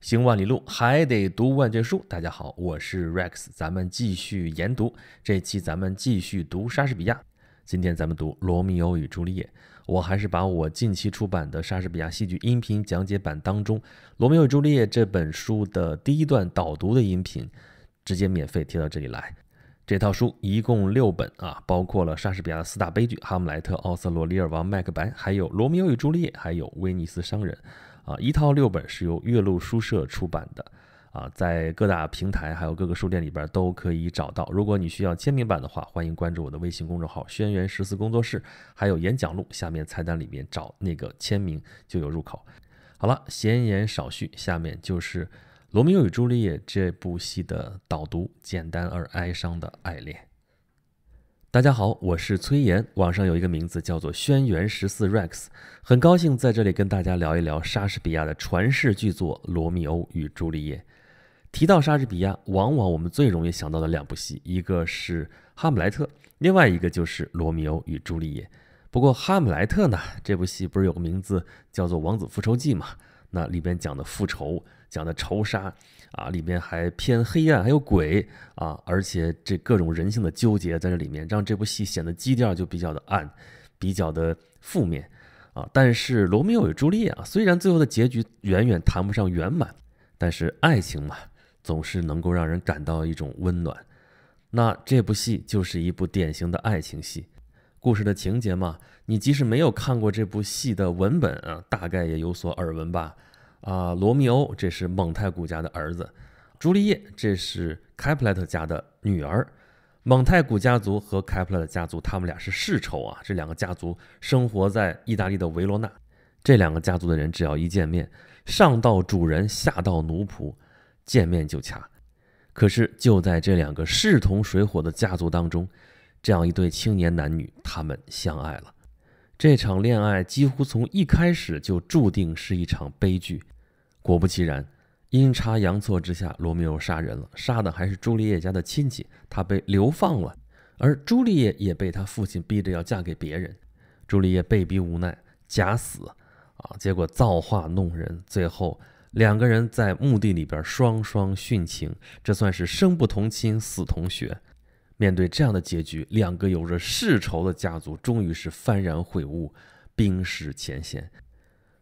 行万里路，还得读万卷书。大家好，我是 Rex，咱们继续研读。这期咱们继续读莎士比亚。今天咱们读《罗密欧与朱丽叶》。我还是把我近期出版的莎士比亚戏剧音频讲解版当中《罗密欧与朱丽叶》这本书的第一段导读的音频，直接免费贴到这里来。这套书一共六本啊，包括了莎士比亚的四大悲剧《哈姆莱特》《奥瑟罗》《利尔王》《麦克白》，还有《罗密欧与朱丽叶》，还有《威尼斯商人》。啊，一套六本是由岳麓书社出版的，啊，在各大平台还有各个书店里边都可以找到。如果你需要签名版的话，欢迎关注我的微信公众号“轩辕十四工作室”，还有演讲录下面菜单里面找那个签名就有入口。好了，闲言少叙，下面就是《罗密欧与朱丽叶》这部戏的导读，简单而哀伤的爱恋。大家好，我是崔岩。网上有一个名字叫做“轩辕十四 Rex”，很高兴在这里跟大家聊一聊莎士比亚的传世巨作《罗密欧与朱丽叶》。提到莎士比亚，往往我们最容易想到的两部戏，一个是《哈姆莱特》，另外一个就是《罗密欧与朱丽叶》。不过，《哈姆莱特》呢，这部戏不是有个名字叫做《王子复仇记》吗？那里边讲的复仇。讲的仇杀啊，里面还偏黑暗，还有鬼啊，而且这各种人性的纠结在这里面，让这部戏显得基调就比较的暗，比较的负面啊。但是罗密欧与朱丽叶啊，虽然最后的结局远远谈不上圆满，但是爱情嘛，总是能够让人感到一种温暖。那这部戏就是一部典型的爱情戏，故事的情节嘛，你即使没有看过这部戏的文本啊，大概也有所耳闻吧。啊，罗密欧，这是蒙太古家的儿子；朱丽叶，这是凯普莱特家的女儿。蒙太古家族和凯普莱特家族，他们俩是世仇啊！这两个家族生活在意大利的维罗纳，这两个家族的人只要一见面，上到主人，下到奴仆，见面就掐。可是，就在这两个势同水火的家族当中，这样一对青年男女，他们相爱了。这场恋爱几乎从一开始就注定是一场悲剧。果不其然，阴差阳错之下，罗密欧杀人了，杀的还是朱丽叶家的亲戚。他被流放了，而朱丽叶也被他父亲逼着要嫁给别人。朱丽叶被逼无奈，假死啊！结果造化弄人，最后两个人在墓地里边双双殉情。这算是生不同亲，死同穴。面对这样的结局，两个有着世仇的家族终于是幡然悔悟，冰释前嫌。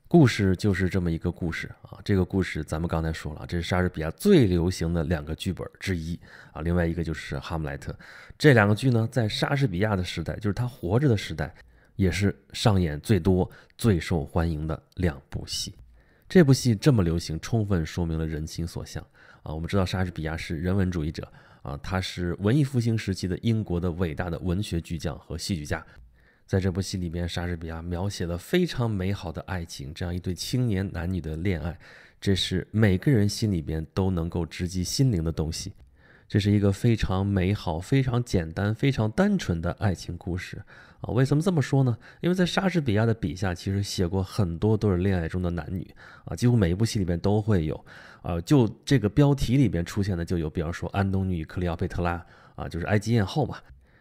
故事就是这么一个故事啊！这个故事咱们刚才说了，这是莎士比亚最流行的两个剧本之一啊。另外一个就是《哈姆莱特》。这两个剧呢，在莎士比亚的时代，就是他活着的时代，也是上演最多、最受欢迎的两部戏。这部戏这么流行，充分说明了人心所向啊！我们知道，莎士比亚是人文主义者啊，他是文艺复兴时期的英国的伟大的文学巨匠和戏剧家。在这部戏里边，莎士比亚描写了非常美好的爱情，这样一对青年男女的恋爱，这是每个人心里边都能够直击心灵的东西。这是一个非常美好、非常简单、非常单纯的爱情故事啊！为什么这么说呢？因为在莎士比亚的笔下，其实写过很多都是恋爱中的男女啊，几乎每一部戏里边都会有啊。就这个标题里边出现的，就有，比方说《安东尼与克里奥佩特拉》啊，就是埃及艳后嘛。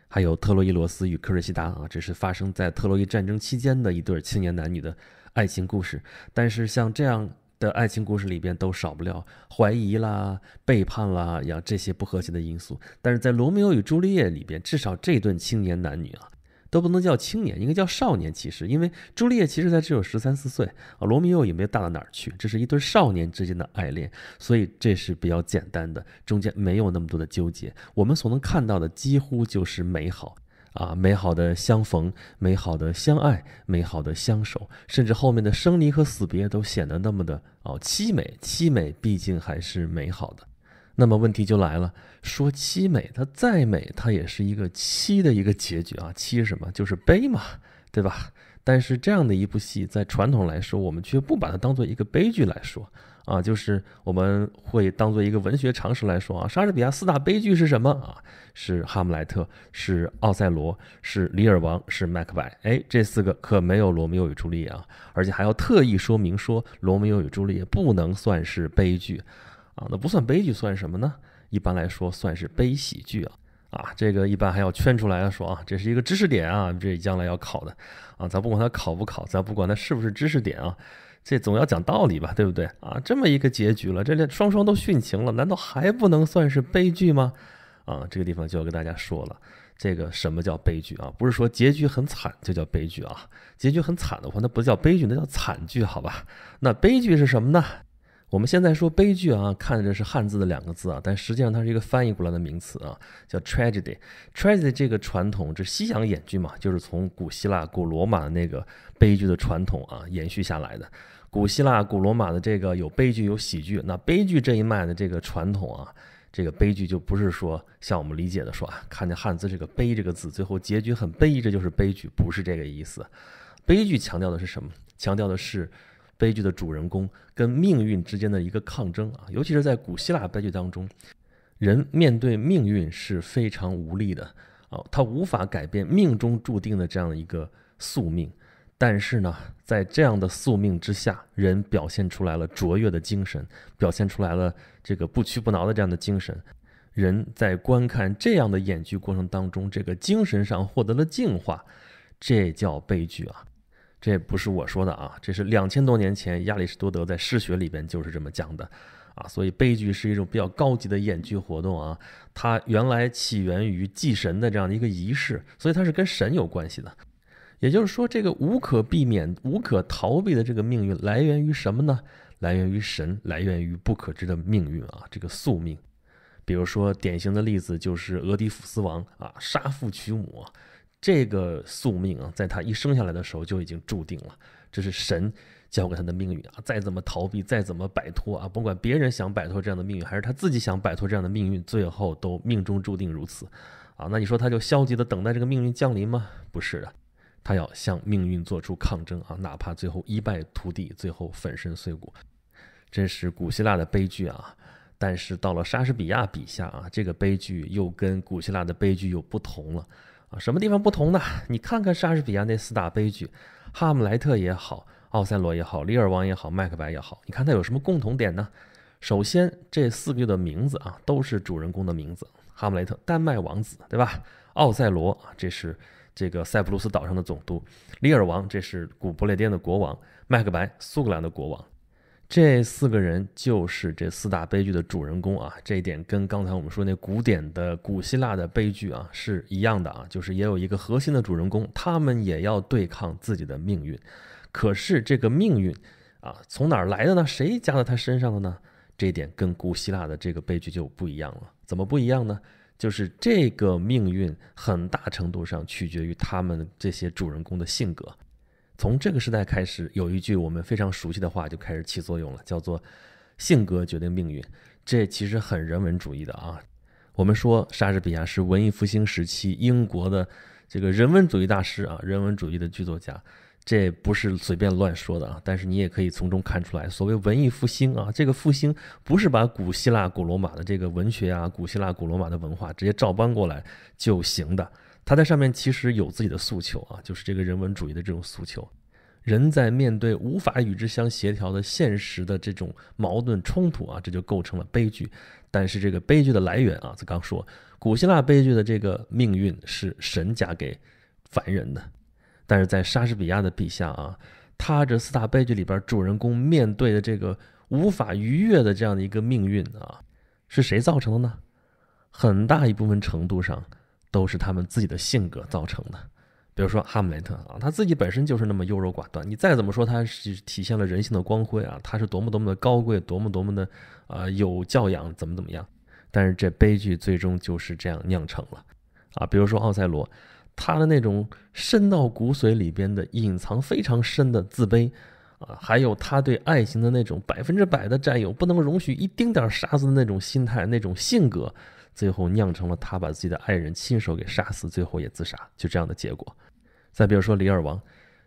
还有特洛伊罗斯与克瑞西达啊，这是发生在特洛伊战争期间的一对青年男女的爱情故事。但是像这样的爱情故事里边，都少不了怀疑啦、背叛啦呀这些不和谐的因素。但是在《罗密欧与朱丽叶》里边，至少这对青年男女。啊，都不能叫青年，应该叫少年。其实，因为朱丽叶其实才只有十三四岁啊，罗密欧也没有大到哪儿去。这是一对少年之间的爱恋，所以这是比较简单的，中间没有那么多的纠结。我们所能看到的几乎就是美好啊，美好的相逢，美好的相爱，美好的相守，甚至后面的生离和死别都显得那么的哦凄美。凄美毕竟还是美好的。那么问题就来了，说凄美，它再美，它也是一个凄的一个结局啊。凄是什么？就是悲嘛，对吧？但是这样的一部戏，在传统来说，我们却不把它当做一个悲剧来说啊，就是我们会当做一个文学常识来说啊。莎士比亚四大悲剧是什么啊？是哈姆莱特，是奥赛罗，是李尔王，是麦克白。哎，这四个可没有罗密欧与朱丽叶啊，而且还要特意说明说，罗密欧与朱丽叶不能算是悲剧。啊，那不算悲剧，算什么呢？一般来说，算是悲喜剧啊。啊，这个一般还要圈出来说啊，这是一个知识点啊，这将来要考的啊。咱不管它考不考，咱不管它是不是知识点啊，这总要讲道理吧，对不对？啊，这么一个结局了，这连双双都殉情了，难道还不能算是悲剧吗？啊，这个地方就要跟大家说了，这个什么叫悲剧啊？不是说结局很惨就叫悲剧啊，结局很惨的话，那不叫悲剧，那叫惨剧，好吧？那悲剧是什么呢？我们现在说悲剧啊，看着是汉字的两个字啊，但实际上它是一个翻译过来的名词啊，叫 tragedy。tragedy 这个传统，这西洋演剧嘛，就是从古希腊、古罗马的那个悲剧的传统啊延续下来的。古希腊、古罗马的这个有悲剧有喜剧，那悲剧这一脉的这个传统啊，这个悲剧就不是说像我们理解的说啊，看见汉字这个悲这个字，最后结局很悲，这就是悲剧，不是这个意思。悲剧强调的是什么？强调的是。悲剧的主人公跟命运之间的一个抗争啊，尤其是在古希腊悲剧当中，人面对命运是非常无力的啊，他无法改变命中注定的这样的一个宿命。但是呢，在这样的宿命之下，人表现出来了卓越的精神，表现出来了这个不屈不挠的这样的精神。人在观看这样的演剧过程当中，这个精神上获得了净化，这叫悲剧啊。这不是我说的啊，这是两千多年前亚里士多德在《诗学》里边就是这么讲的，啊，所以悲剧是一种比较高级的演剧活动啊，它原来起源于祭神的这样的一个仪式，所以它是跟神有关系的。也就是说，这个无可避免、无可逃避的这个命运来源于什么呢？来源于神，来源于不可知的命运啊，这个宿命。比如说典型的例子就是俄狄浦斯王啊，杀父娶母。这个宿命啊，在他一生下来的时候就已经注定了，这是神交给他的命运啊！再怎么逃避，再怎么摆脱啊，甭管别人想摆脱这样的命运，还是他自己想摆脱这样的命运，最后都命中注定如此啊！那你说他就消极地等待这个命运降临吗？不是的，他要向命运做出抗争啊！哪怕最后一败涂地，最后粉身碎骨，这是古希腊的悲剧啊！但是到了莎士比亚笔下啊，这个悲剧又跟古希腊的悲剧又不同了。什么地方不同呢？你看看莎士比亚那四大悲剧，《哈姆雷特》也好，《奥赛罗》也好，《李尔王》也好，《麦克白》也好，你看它有什么共同点呢？首先，这四月的名字啊，都是主人公的名字。哈姆雷特，丹麦王子，对吧？奥赛罗，这是这个塞浦路斯岛上的总督。里尔王，这是古不列颠的国王。麦克白，苏格兰的国王。这四个人就是这四大悲剧的主人公啊，这一点跟刚才我们说那古典的古希腊的悲剧啊是一样的啊，就是也有一个核心的主人公，他们也要对抗自己的命运。可是这个命运啊，从哪儿来的呢？谁加在他身上的呢？这一点跟古希腊的这个悲剧就不一样了。怎么不一样呢？就是这个命运很大程度上取决于他们这些主人公的性格。从这个时代开始，有一句我们非常熟悉的话就开始起作用了，叫做“性格决定命运”。这其实很人文主义的啊。我们说莎士比亚是文艺复兴时期英国的这个人文主义大师啊，人文主义的剧作家，这不是随便乱说的啊。但是你也可以从中看出来，所谓文艺复兴啊，这个复兴不是把古希腊、古罗马的这个文学啊，古希腊、古罗马的文化直接照搬过来就行的。他在上面其实有自己的诉求啊，就是这个人文主义的这种诉求。人在面对无法与之相协调的现实的这种矛盾冲突啊，这就构成了悲剧。但是这个悲剧的来源啊，咱刚说，古希腊悲剧的这个命运是神加给凡人的。但是在莎士比亚的笔下啊，他这四大悲剧里边，主人公面对的这个无法逾越的这样的一个命运啊，是谁造成的呢？很大一部分程度上。都是他们自己的性格造成的。比如说哈姆雷特啊，他自己本身就是那么优柔寡断。你再怎么说，他是体现了人性的光辉啊，他是多么多么的高贵，多么多么的啊有教养，怎么怎么样？但是这悲剧最终就是这样酿成了啊。比如说奥赛罗，他的那种深到骨髓里边的隐藏非常深的自卑啊，还有他对爱情的那种百分之百的占有，不能容许一丁点沙子的那种心态，那种性格。最后酿成了他把自己的爱人亲手给杀死，最后也自杀，就这样的结果。再比如说李尔王，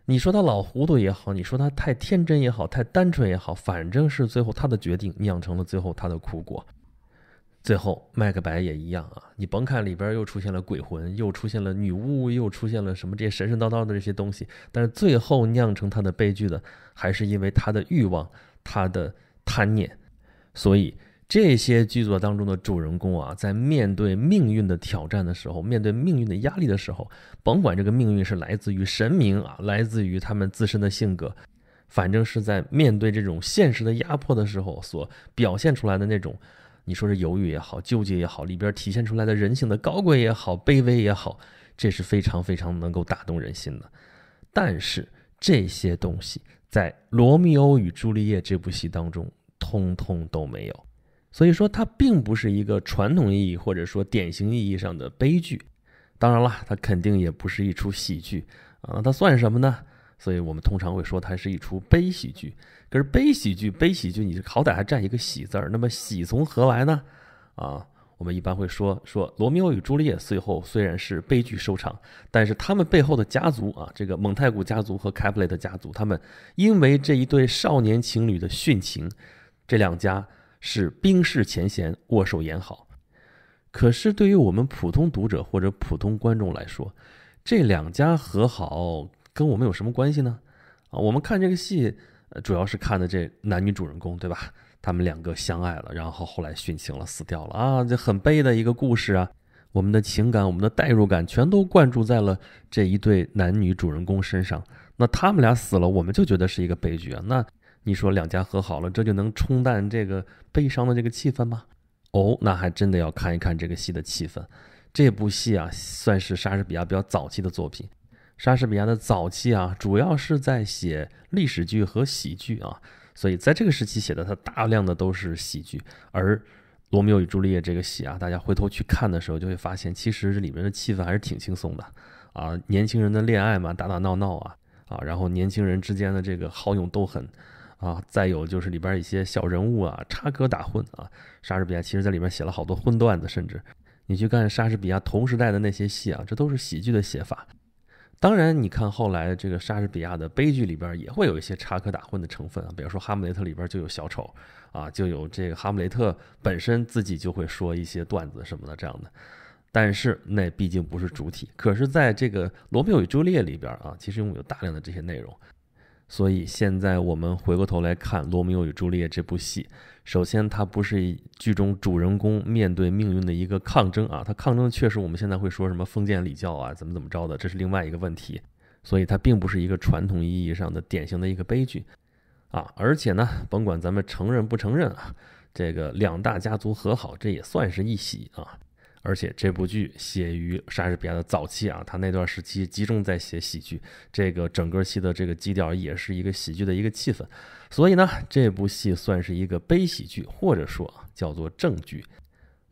你说他老糊涂也好，你说他太天真也好，太单纯也好，反正是最后他的决定酿成了最后他的苦果。最后麦克白也一样啊，你甭看里边又出现了鬼魂，又出现了女巫，又出现了什么这些神神叨叨的这些东西，但是最后酿成他的悲剧的还是因为他的欲望，他的贪念，所以。这些剧作当中的主人公啊，在面对命运的挑战的时候，面对命运的压力的时候，甭管这个命运是来自于神明啊，来自于他们自身的性格，反正是在面对这种现实的压迫的时候，所表现出来的那种，你说是犹豫也好，纠结也好，里边体现出来的人性的高贵也好，卑微也好，这是非常非常能够打动人心的。但是这些东西在《罗密欧与朱丽叶》这部戏当中，通通都没有。所以说，它并不是一个传统意义或者说典型意义上的悲剧，当然了，它肯定也不是一出喜剧啊，它算什么呢？所以我们通常会说它是一出悲喜剧。可是悲喜剧，悲喜剧，你好歹还占一个喜字儿，那么喜从何来呢？啊，我们一般会说，说罗密欧与朱丽叶最后虽然是悲剧收场，但是他们背后的家族啊，这个蒙太古家族和凯普雷的家族，他们因为这一对少年情侣的殉情，这两家。是冰释前嫌，握手言好。可是对于我们普通读者或者普通观众来说，这两家和好跟我们有什么关系呢？啊，我们看这个戏，主要是看的这男女主人公，对吧？他们两个相爱了，然后后来殉情了，死掉了啊，这很悲的一个故事啊。我们的情感，我们的代入感，全都灌注在了这一对男女主人公身上。那他们俩死了，我们就觉得是一个悲剧啊。那。你说两家和好了，这就能冲淡这个悲伤的这个气氛吗？哦，那还真的要看一看这个戏的气氛。这部戏啊，算是莎士比亚比较早期的作品。莎士比亚的早期啊，主要是在写历史剧和喜剧啊，所以在这个时期写的他大量的都是喜剧。而《罗密欧与朱丽叶》这个戏啊，大家回头去看的时候，就会发现其实这里面的气氛还是挺轻松的啊，年轻人的恋爱嘛，打打闹闹啊啊，然后年轻人之间的这个好勇斗狠。啊，再有就是里边一些小人物啊，插科打诨啊。莎士比亚其实在里边写了好多荤段子，甚至你去看莎士比亚同时代的那些戏啊，这都是喜剧的写法。当然，你看后来这个莎士比亚的悲剧里边也会有一些插科打诨的成分啊，比如说《哈姆雷特》里边就有小丑啊，就有这个哈姆雷特本身自己就会说一些段子什么的这样的。但是那毕竟不是主体。可是在这个《罗密欧与朱丽叶》里边啊，其实拥有大量的这些内容。所以现在我们回过头来看《罗密欧与朱丽叶》这部戏，首先它不是剧中主人公面对命运的一个抗争啊，它抗争的确实我们现在会说什么封建礼教啊，怎么怎么着的，这是另外一个问题。所以它并不是一个传统意义上的典型的一个悲剧，啊，而且呢，甭管咱们承认不承认啊，这个两大家族和好，这也算是一喜啊。而且这部剧写于莎士比亚的早期啊，他那段时期集中在写喜剧，这个整个戏的这个基调也是一个喜剧的一个气氛，所以呢，这部戏算是一个悲喜剧，或者说叫做正剧。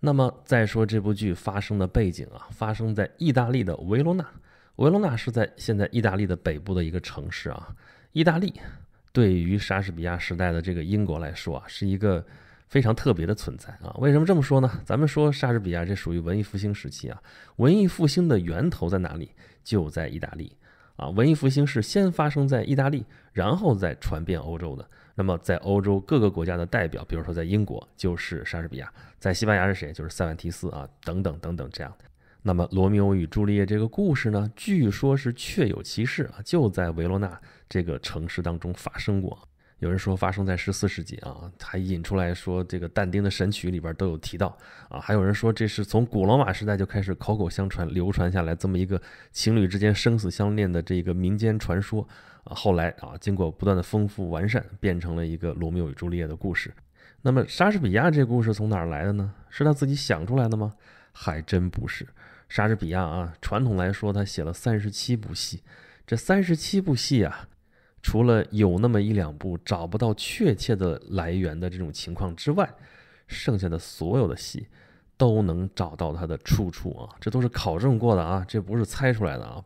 那么再说这部剧发生的背景啊，发生在意大利的维罗纳，维罗纳是在现在意大利的北部的一个城市啊，意大利对于莎士比亚时代的这个英国来说啊，是一个。非常特别的存在啊！为什么这么说呢？咱们说莎士比亚这属于文艺复兴时期啊。文艺复兴的源头在哪里？就在意大利啊！文艺复兴是先发生在意大利，然后再传遍欧洲的。那么在欧洲各个国家的代表，比如说在英国就是莎士比亚，在西班牙是谁？就是塞万提斯啊，等等等等这样的。那么《罗密欧与朱丽叶》这个故事呢，据说是确有其事啊，就在维罗纳这个城市当中发生过。有人说发生在十四世纪啊，还引出来说这个但丁的《神曲》里边都有提到啊，还有人说这是从古罗马时代就开始口口相传流传下来这么一个情侣之间生死相恋的这个民间传说啊。后来啊，经过不断的丰富完善，变成了一个罗密欧与朱丽叶的故事。那么莎士比亚这故事从哪儿来的呢？是他自己想出来的吗？还真不是。莎士比亚啊，传统来说他写了三十七部戏，这三十七部戏啊。除了有那么一两部找不到确切的来源的这种情况之外，剩下的所有的戏都能找到它的出处啊，这都是考证过的啊，这不是猜出来的啊。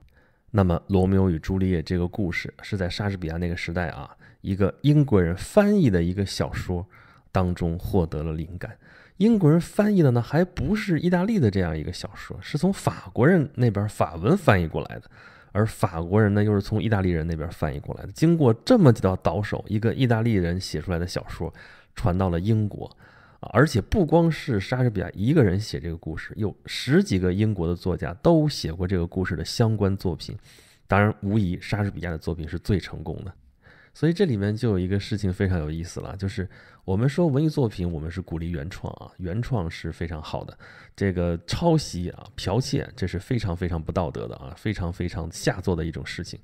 那么《罗密欧与朱丽叶》这个故事是在莎士比亚那个时代啊，一个英国人翻译的一个小说当中获得了灵感。英国人翻译的呢，还不是意大利的这样一个小说，是从法国人那边法文翻译过来的。而法国人呢，又是从意大利人那边翻译过来的。经过这么几道倒手，一个意大利人写出来的小说，传到了英国，啊，而且不光是莎士比亚一个人写这个故事，有十几个英国的作家都写过这个故事的相关作品。当然，无疑，莎士比亚的作品是最成功的。所以这里面就有一个事情非常有意思了，就是我们说文艺作品，我们是鼓励原创啊，原创是非常好的。这个抄袭啊、剽窃，这是非常非常不道德的啊，非常非常下作的一种事情。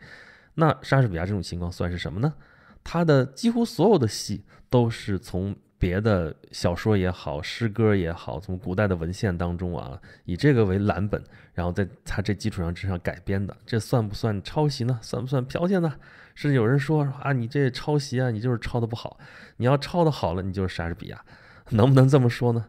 那莎士比亚这种情况算是什么呢？他的几乎所有的戏都是从别的小说也好、诗歌也好，从古代的文献当中啊，以这个为蓝本，然后在他这基础上之上改编的。这算不算抄袭呢？算不算剽窃呢？甚至有人说啊，你这抄袭啊，你就是抄的不好。你要抄的好了，你就是莎士比亚，能不能这么说呢？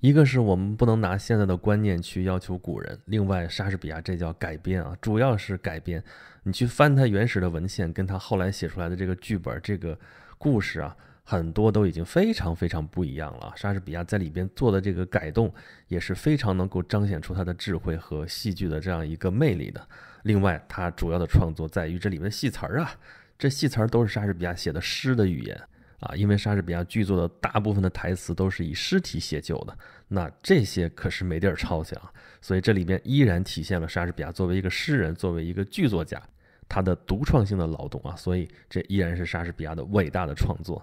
一个是我们不能拿现在的观念去要求古人。另外，莎士比亚这叫改编啊，主要是改编。你去翻他原始的文献，跟他后来写出来的这个剧本、这个故事啊，很多都已经非常非常不一样了。莎士比亚在里边做的这个改动，也是非常能够彰显出他的智慧和戏剧的这样一个魅力的。另外，他主要的创作在于这里面的戏词儿啊，这戏词儿都是莎士比亚写的诗的语言啊，因为莎士比亚剧作的大部分的台词都是以诗体写就的，那这些可是没地儿抄去啊，所以这里面依然体现了莎士比亚作为一个诗人、作为一个剧作家，他的独创性的劳动啊，所以这依然是莎士比亚的伟大的创作。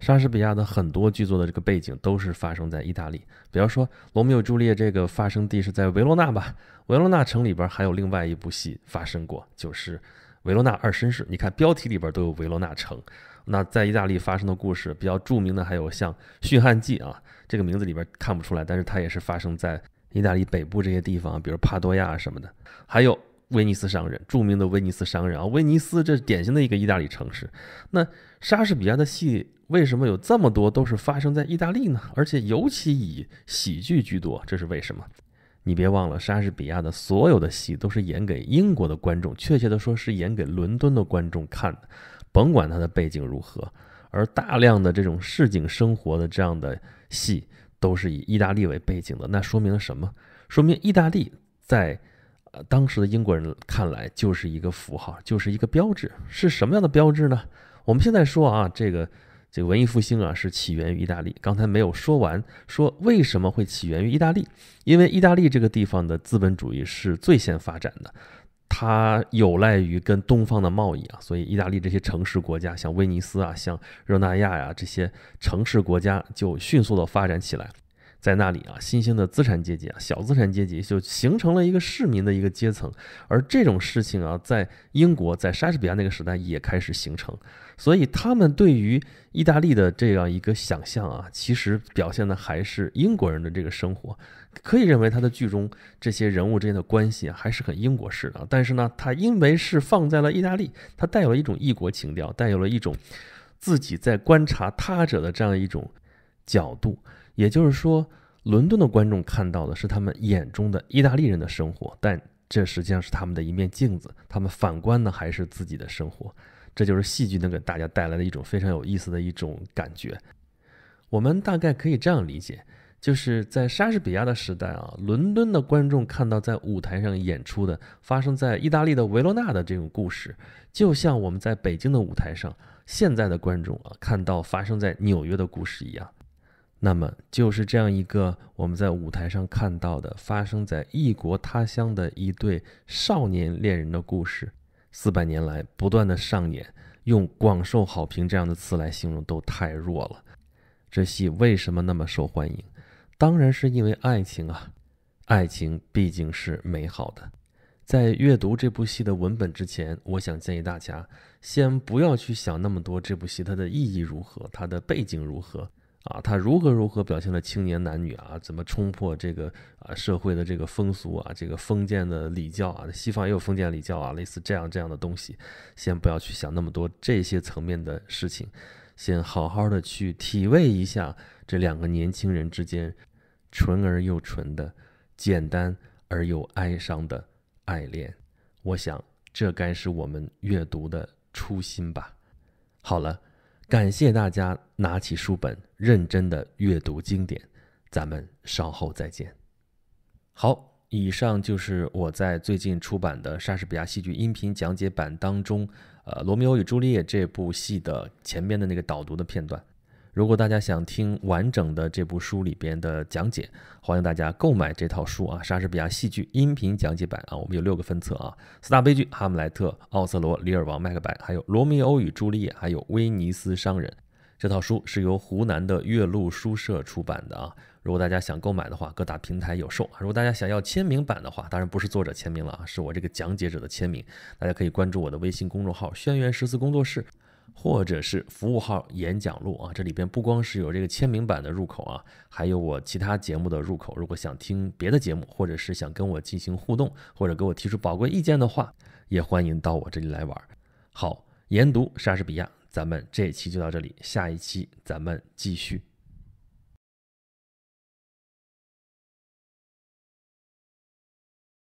莎士比亚的很多剧作的这个背景都是发生在意大利，比方说《罗密欧与朱丽叶》这个发生地是在维罗纳吧？维罗纳城里边还有另外一部戏发生过，就是《维罗纳二绅士》。你看标题里边都有维罗纳城。那在意大利发生的故事比较著名的还有像《驯悍记》啊，这个名字里边看不出来，但是它也是发生在意大利北部这些地方，比如帕多亚什么的。还有《威尼斯商人》，著名的威尼斯商人啊，威尼斯这是典型的一个意大利城市。那莎士比亚的戏。为什么有这么多都是发生在意大利呢？而且尤其以喜剧居多，这是为什么？你别忘了，莎士比亚的所有的戏都是演给英国的观众，确切的说是演给伦敦的观众看的。甭管他的背景如何，而大量的这种市井生活的这样的戏都是以意大利为背景的。那说明了什么？说明意大利在呃当时的英国人看来就是一个符号，就是一个标志。是什么样的标志呢？我们现在说啊，这个。这个文艺复兴啊，是起源于意大利。刚才没有说完，说为什么会起源于意大利？因为意大利这个地方的资本主义是最先发展的，它有赖于跟东方的贸易啊，所以意大利这些城市国家，像威尼斯啊，像热那亚呀，这些城市国家就迅速的发展起来。在那里啊，新兴的资产阶级啊，小资产阶级就形成了一个市民的一个阶层。而这种事情啊，在英国，在莎士比亚那个时代也开始形成。所以，他们对于意大利的这样一个想象啊，其实表现的还是英国人的这个生活。可以认为，他的剧中这些人物之间的关系啊，还是很英国式的。但是呢，他因为是放在了意大利，他带有了一种异国情调，带有了一种自己在观察他者的这样一种角度。也就是说，伦敦的观众看到的是他们眼中的意大利人的生活，但这实际上是他们的一面镜子。他们反观的还是自己的生活。这就是戏剧能给大家带来的一种非常有意思的一种感觉。我们大概可以这样理解，就是在莎士比亚的时代啊，伦敦的观众看到在舞台上演出的发生在意大利的维罗纳的这种故事，就像我们在北京的舞台上，现在的观众啊看到发生在纽约的故事一样。那么，就是这样一个我们在舞台上看到的，发生在异国他乡的一对少年恋人的故事，四百年来不断的上演，用广受好评这样的词来形容都太弱了。这戏为什么那么受欢迎？当然是因为爱情啊，爱情毕竟是美好的。在阅读这部戏的文本之前，我想建议大家先不要去想那么多，这部戏它的意义如何，它的背景如何。啊，他如何如何表现了青年男女啊？怎么冲破这个啊社会的这个风俗啊，这个封建的礼教啊？西方也有封建礼教啊，类似这样这样的东西，先不要去想那么多这些层面的事情，先好好的去体味一下这两个年轻人之间纯而又纯的、简单而又哀伤的爱恋。我想，这该是我们阅读的初心吧。好了。感谢大家拿起书本认真的阅读经典，咱们稍后再见。好，以上就是我在最近出版的莎士比亚戏剧音频讲解版当中，呃，《罗密欧与朱丽叶》这部戏的前面的那个导读的片段。如果大家想听完整的这部书里边的讲解，欢迎大家购买这套书啊，《莎士比亚戏剧音频讲解版》啊，我们有六个分册啊，四大悲剧《哈姆莱特》、《奥瑟罗》、《李尔王》、《麦克白》，还有《罗密欧与朱丽叶》，还有《威尼斯商人》。这套书是由湖南的岳麓书社出版的啊。如果大家想购买的话，各大平台有售啊。如果大家想要签名版的话，当然不是作者签名了啊，是我这个讲解者的签名。大家可以关注我的微信公众号“轩辕十四工作室”。或者是服务号演讲录啊，这里边不光是有这个签名版的入口啊，还有我其他节目的入口。如果想听别的节目，或者是想跟我进行互动，或者给我提出宝贵意见的话，也欢迎到我这里来玩。好，研读莎士比亚，咱们这一期就到这里，下一期咱们继续。